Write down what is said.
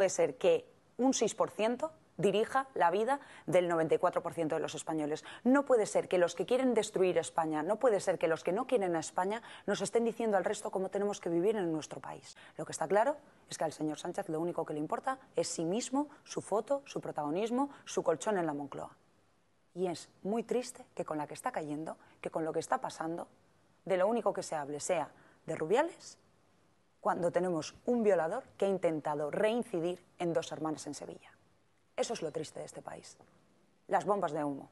puede ser que un 6% dirija la vida del 94% de los españoles. No puede ser que los que quieren destruir España, no puede ser que los que no quieren a España nos estén diciendo al resto cómo tenemos que vivir en nuestro país. Lo que está claro es que al señor Sánchez lo único que le importa es sí mismo, su foto, su protagonismo, su colchón en la Moncloa. Y es muy triste que con la que está cayendo, que con lo que está pasando, de lo único que se hable sea de Rubiales cuando tenemos un violador que ha intentado reincidir en dos hermanas en Sevilla. Eso es lo triste de este país. Las bombas de humo.